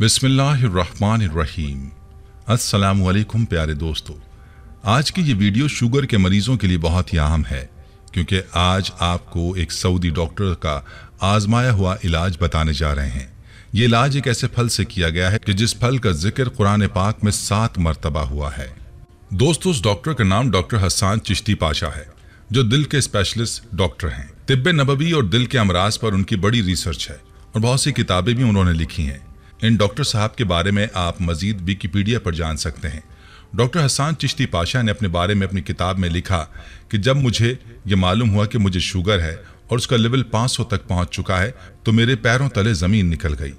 बिसमीम् असलकुम प्यारे दोस्तों आज की ये वीडियो शुगर के मरीजों के लिए बहुत ही अहम है क्योंकि आज आपको एक सऊदी डॉक्टर का आजमाया हुआ इलाज बताने जा रहे हैं ये इलाज एक ऐसे फल से किया गया है कि जिस फल का जिक्र कुरान पाक में सात मरतबा हुआ है दोस्तों उस डॉक्टर का नाम डॉक्टर हसान चिश्ती पाशा है जो दिल के स्पेशलिस्ट डॉक्टर हैं तिब्बे नबवी और दिल के अमराज पर उनकी बड़ी रिसर्च है और बहुत सी किताबें भी उन्होंने लिखी हैं इन डॉक्टर साहब के बारे में आप मजीद विकीपीडिया पर जान सकते हैं डॉक्टर हसान चिश्ती पाशा ने अपने बारे में अपनी किताब में लिखा कि जब मुझे ये मालूम हुआ कि मुझे शुगर है और उसका लेवल 500 तक पहुंच चुका है तो मेरे पैरों तले ज़मीन निकल गई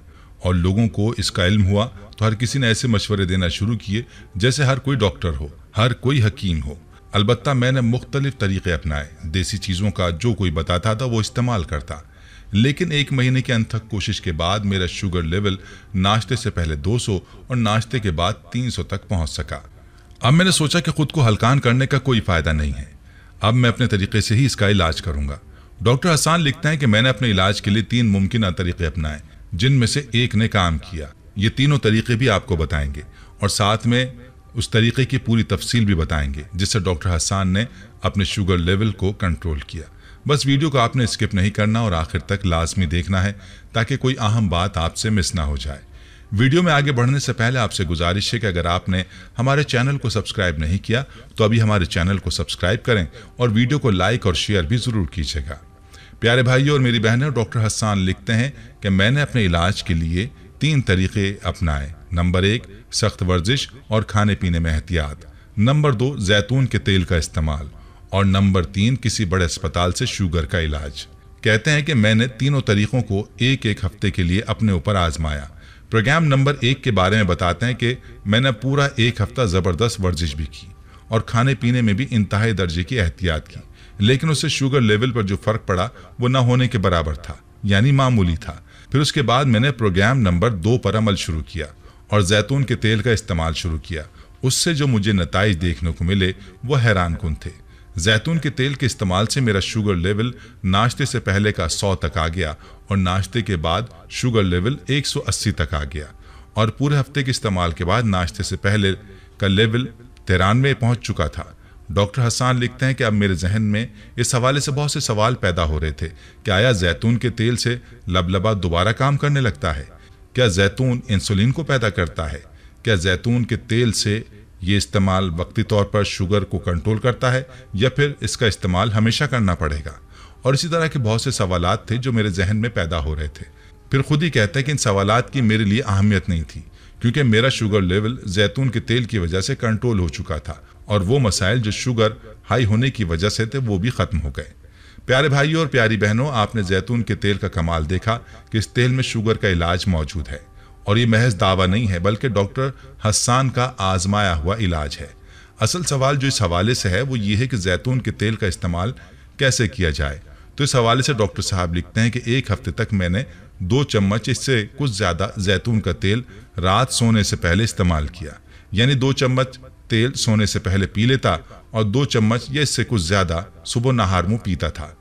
और लोगों को इसका इल्म हुआ तो हर किसी ने ऐसे मशवरे देना शुरू किए जैसे हर कोई डॉक्टर हो हर कोई हकीम हो अलबत् मैंने मुख्तलिफ तरीके अपनाए देसी चीज़ों का जो कोई बताता था वो इस्तेमाल करता लेकिन एक महीने की अनथक कोशिश के बाद मेरा शुगर लेवल नाश्ते से पहले 200 और नाश्ते के बाद 300 तक पहुंच सका अब मैंने सोचा कि खुद को हलकान करने का कोई फ़ायदा नहीं है अब मैं अपने तरीके से ही इसका इलाज करूंगा डॉक्टर हसान लिखते हैं कि मैंने अपने इलाज के लिए तीन मुमकिन तरीके अपनाए जिनमें से एक ने काम किया ये तीनों तरीके भी आपको बताएंगे और साथ में उस तरीके की पूरी तफसील भी बताएंगे जिससे डॉक्टर हसान ने अपने शुगर लेवल को कंट्रोल किया बस वीडियो को आपने स्किप नहीं करना और आखिर तक लाजमी देखना है ताकि कोई अहम बात आपसे मिस ना हो जाए वीडियो में आगे बढ़ने से पहले आपसे गुजारिश है कि अगर आपने हमारे चैनल को सब्सक्राइब नहीं किया तो अभी हमारे चैनल को सब्सक्राइब करें और वीडियो को लाइक और शेयर भी ज़रूर कीजिएगा प्यारे भाइयों और मेरी बहनें डॉक्टर हसान लिखते हैं कि मैंने अपने इलाज के लिए तीन तरीके अपनाए नंबर एक सख्त वर्जिश और खाने पीने में एहतियात नंबर दो जैतून के तेल का इस्तेमाल और नंबर तीन किसी बड़े अस्पताल से शुगर का इलाज कहते हैं कि मैंने तीनों तरीकों को एक एक हफ्ते के लिए अपने ऊपर आजमाया प्रोग्राम नंबर एक के बारे में बताते हैं कि मैंने पूरा एक हफ्ता ज़बरदस्त वर्जिश भी की और खाने पीने में भी इंतहाई दर्जे की एहतियात की लेकिन उससे शुगर लेवल पर जो फ़र्क पड़ा वो ना होने के बराबर था यानी मामूली था फिर उसके बाद मैंने प्रोग्राम नंबर दो पर अमल शुरू किया और जैतून के तेल का इस्तेमाल शुरू किया उससे जो मुझे नतज देखने को मिले वो हैरान कन थे जैतून के तेल के इस्तेमाल से मेरा शुगर लेवल नाश्ते से पहले का 100 तक आ गया और नाश्ते के बाद शुगर लेवल 180 तक आ गया और पूरे हफ्ते के इस्तेमाल के बाद नाश्ते से पहले का लेवल तिरानवे पहुंच चुका था डॉक्टर हसान लिखते हैं कि अब मेरे जहन में इस हवाले से बहुत से सवाल पैदा हो रहे थे कि आया जैतून के तेल से लबलबा दोबारा काम करने लगता है क्या जैतून इंसुलिन को पैदा करता है क्या जैतून के तेल से ये इस्तेमाल वक्ती तौर पर शुगर को कंट्रोल करता है या फिर इसका इस्तेमाल हमेशा करना पड़ेगा और इसी तरह के बहुत से सवाल थे जो मेरे जहन में पैदा हो रहे थे फिर खुद ही कहते हैं कि इन सवाल की मेरे लिए अहमियत नहीं थी क्योंकि मेरा शुगर लेवल जैतून के तेल की वजह से कंट्रोल हो चुका था और वो मसाइल जो शुगर हाई होने की वजह से थे वो भी ख़त्म हो गए प्यारे भाइयों और प्यारी बहनों आपने जैतून के तेल का कमाल देखा कि इस तेल में शुगर का इलाज मौजूद है और ये महज दावा नहीं है बल्कि डॉक्टर हसान का आजमाया हुआ इलाज है असल सवाल जो इस हवाले से है वो ये है कि जैतून के तेल का इस्तेमाल कैसे किया जाए तो इस हवाले से डॉक्टर साहब लिखते हैं कि एक हफ्ते तक मैंने दो चम्मच इससे कुछ ज़्यादा जैतून का तेल रात सोने से पहले इस्तेमाल किया यानी दो चम्मच तेल सोने से पहले पी लेता और दो चम्मच या इससे कुछ ज़्यादा सुबह नहार मुँह पीता था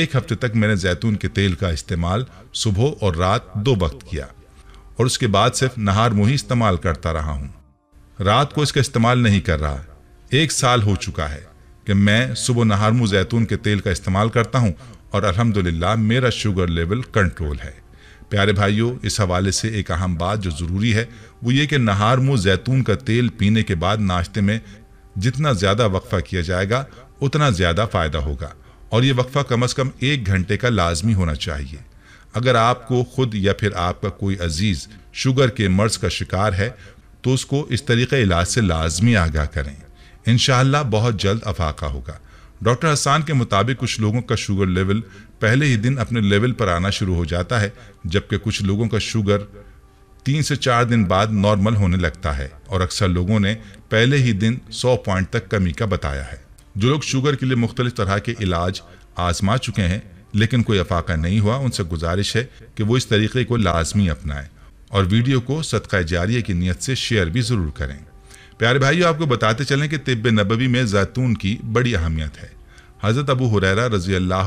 एक हफ्ते तक मैंने जैतून के तेल का इस्तेमाल सुबह और रात दो वक्त किया और उसके बाद सिर्फ नहार मुँह ही इस्तेमाल करता रहा हूँ रात को इसका इस्तेमाल नहीं कर रहा एक साल हो चुका है कि मैं सुबह नहार मुँह जैतून के तेल का इस्तेमाल करता हूँ और अल्हम्दुलिल्लाह मेरा शुगर लेवल कंट्रोल है प्यारे भाइयों इस हवाले से एक अहम बात जो ज़रूरी है वो ये कि नहार मुँह जैतून का तेल पीने के बाद नाश्ते में जितना ज़्यादा वक्फ़ा किया जाएगा उतना ज़्यादा फ़ायदा होगा और ये वक्फ़ा कम अज़ कम एक घंटे का लाजमी होना चाहिए अगर आपको खुद या फिर आपका कोई अजीज शुगर के मर्ज का शिकार है तो उसको इस तरीके इलाज से लाजमी आगाह करें इन बहुत जल्द अफाका होगा डॉक्टर हसान के मुताबिक कुछ लोगों का शुगर लेवल पहले ही दिन अपने लेवल पर आना शुरू हो जाता है जबकि कुछ लोगों का शुगर तीन से चार दिन बाद नॉर्मल होने लगता है और अक्सर लोगों ने पहले ही दिन सौ पॉइंट तक कमी का बताया है जो लोग शुगर के लिए मुख्तलिफ तरह के इलाज आजमा चुके हैं लेकिन कोई अफाका नहीं हुआ उनसे गुजारिश है कि वो इस तरीके को लाजमी अपनाएं और वीडियो को सदका जारी की नीयत से शेयर भी ज़रूर करें प्यारे भाइयों आपको बताते चलें कि तिब नबवी में जैतून की बड़ी अहमियत है हज़रत अबू हुरैरा रजी अल्लाह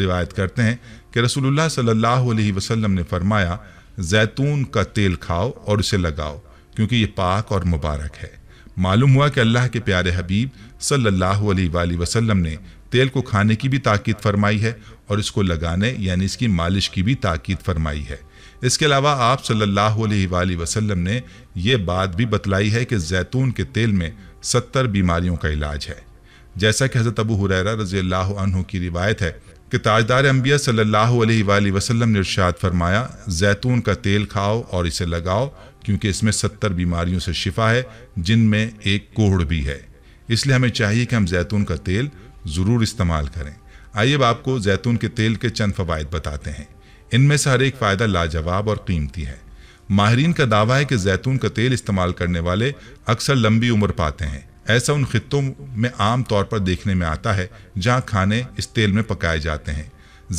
रिवायत करते हैं कि रसूलुल्लाह सल्लल्लाहु अलैहि वसल्लम ने फरमाया जैतून का तेल खाओ और उसे लगाओ क्योंकि ये पाक और मुबारक है मालूम हुआ कि अल्लाह के प्यारे हबीब सल्लल्लाहु अलैहि वसल्लम ने तेल को खाने की भी ताकीद फरमाई है और इसको लगाने यानी इसकी मालिश की भी ताकीद फरमाई है इसके अलावा आप सल्लल्लाहु अलैहि वसल्लम ने यह बात भी बतलाई है कि जैतून के तेल में सत्तर बीमारियों का इलाज है जैसा कि हज़रत अबू हुरैरा रज़ी अल्लाह की रिवायत है कि ताजदार अम्बिया सल्लल्लाहु अलैहि वसल्लम ने इरशाद फरमाया जैतून का तेल खाओ और इसे लगाओ क्योंकि इसमें सत्तर बीमारियों से शिफा है जिनमें एक कोहड़ भी है इसलिए हमें चाहिए कि हम जैतून का तेल ज़रूर इस्तेमाल करें आइए अब आपको जैतून के तेल के चंद फ़वाद बताते हैं इनमें से हर एक फ़ायदा लाजवाब और कीमती है माहरीन का दावा है कि जैतून का तेल इस्तेमाल करने वाले अक्सर लंबी उम्र पाते हैं ऐसा उन खत्ों में आम तौर पर देखने में आता है जहाँ खाने इस तेल में पकाए जाते हैं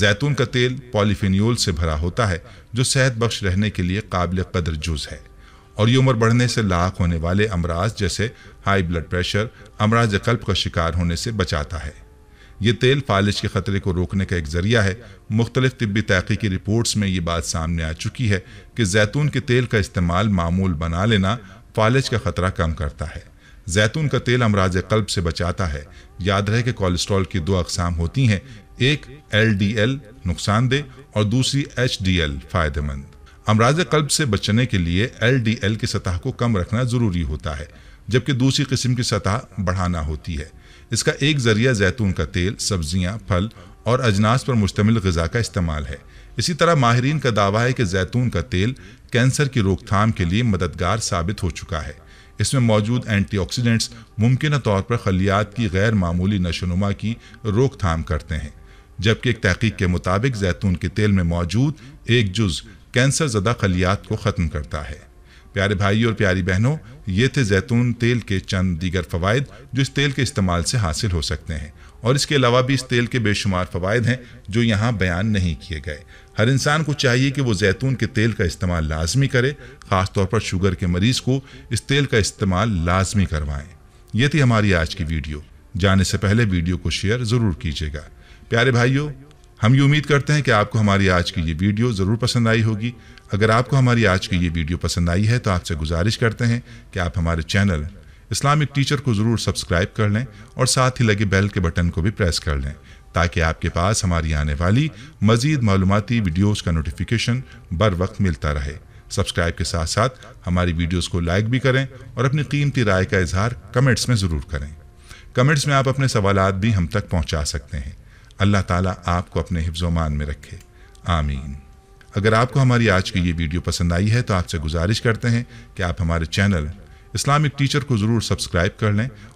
जैतून का तेल पॉलीफिनियोल से भरा होता है जो सेहत बख्श रहने के लिए काबिल कदर जुज है और ये उम्र बढ़ने से लाख होने वाले अमराज जैसे हाई ब्लड प्रेशर अमराज कल्प का शिकार होने से बचाता है ये तेल फालिज के ख़तरे को रोकने का एक ज़रिया है मुख्तलिफ़ तबी तहकीकी रिपोर्ट्स में ये बात सामने आ चुकी है कि जैतून के तेल का इस्तेमाल मामूल बना लेना फालिज का ख़तरा कम करता है जैतून का तेल अमराज कल्ब से बचाता है याद रहे कि कोलेस्ट्रॉल की दो अकसाम होती हैं एक एल डी एल नुकसानदेह और दूसरी एच डी एल फ़ायदेमंद अमराज कल्ब से बचने के लिए एल की सतह को कम रखना ज़रूरी होता है जबकि दूसरी किस्म की सतह बढ़ाना होती है इसका एक ज़रिया जैतून का तेल सब्जियाँ फल और अजनास पर मुश्तमिल गज़ा का इस्तेमाल है इसी तरह माहरीन का दावा है कि जैतून का तेल कैंसर की रोकथाम के लिए मददगार साबित हो चुका है इसमें मौजूद एंटीऑक्सीडेंट्स मुमकिन तौर पर खलियात की गैर मामूली नशोनुमा की रोकथाम करते हैं जबकि एक तहकीक के मुताबिक जैतून के तेल में मौजूद एक जुज़ कैंसर ज़दा खलियात को ख़त्म करता है प्यारे भाई और प्यारी बहनों ये थे जैतून तेल के चंद दीगर फ़वाद जो इस तेल के इस्तेमाल से हासिल हो सकते हैं और इसके अलावा भी इस तेल के बेशुमार फवायद हैं जो यहाँ बयान नहीं किए गए हर इंसान को चाहिए कि वो जैतून के तेल का इस्तेमाल लाजमी करे ख़ासतौर पर शुगर के मरीज़ को इस तेल का इस्तेमाल लाजमी करवाएं ये थी हमारी आज की वीडियो जाने से पहले वीडियो को शेयर ज़रूर कीजिएगा प्यारे भाइयों हम ये उम्मीद करते हैं कि आपको हमारी आज की ये वीडियो ज़रूर पसंद आई होगी अगर आपको हमारी आज की ये वीडियो पसंद आई है तो आपसे गुजारिश करते हैं कि आप हमारे चैनल इस्लामिक टीचर को ज़रूर सब्सक्राइब कर लें और साथ ही लगे बेल के बटन को भी प्रेस कर लें ताकि आपके पास हमारी आने वाली मज़ीद मालूमती वीडियोस का नोटिफिकेशन बर वक्त मिलता रहे सब्सक्राइब के साथ साथ हमारी वीडियोस को लाइक भी करें और अपनी कीमती राय का इजहार कमेंट्स में ज़रूर करें कमेंट्स में आप अपने सवाल भी हम तक पहुँचा सकते हैं अल्लाह ताला आपको अपने हिफ्जोमान में रखे आमीन अगर आपको हमारी आज की ये वीडियो पसंद आई है तो आपसे गुजारिश करते हैं कि आप हमारे चैनल इस्लामिक टीचर को ज़रूर सब्सक्राइब कर लें